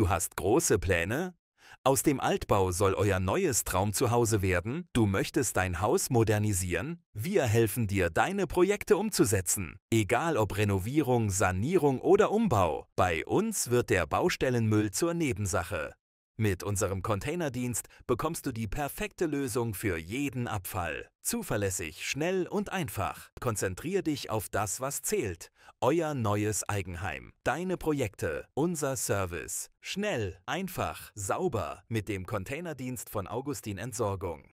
Du hast große Pläne? Aus dem Altbau soll euer neues Traumzuhause werden? Du möchtest dein Haus modernisieren? Wir helfen dir, deine Projekte umzusetzen. Egal ob Renovierung, Sanierung oder Umbau, bei uns wird der Baustellenmüll zur Nebensache. Mit unserem Containerdienst bekommst du die perfekte Lösung für jeden Abfall. Zuverlässig, schnell und einfach. Konzentrier dich auf das, was zählt. Euer neues Eigenheim. Deine Projekte. Unser Service. Schnell, einfach, sauber mit dem Containerdienst von Augustin Entsorgung.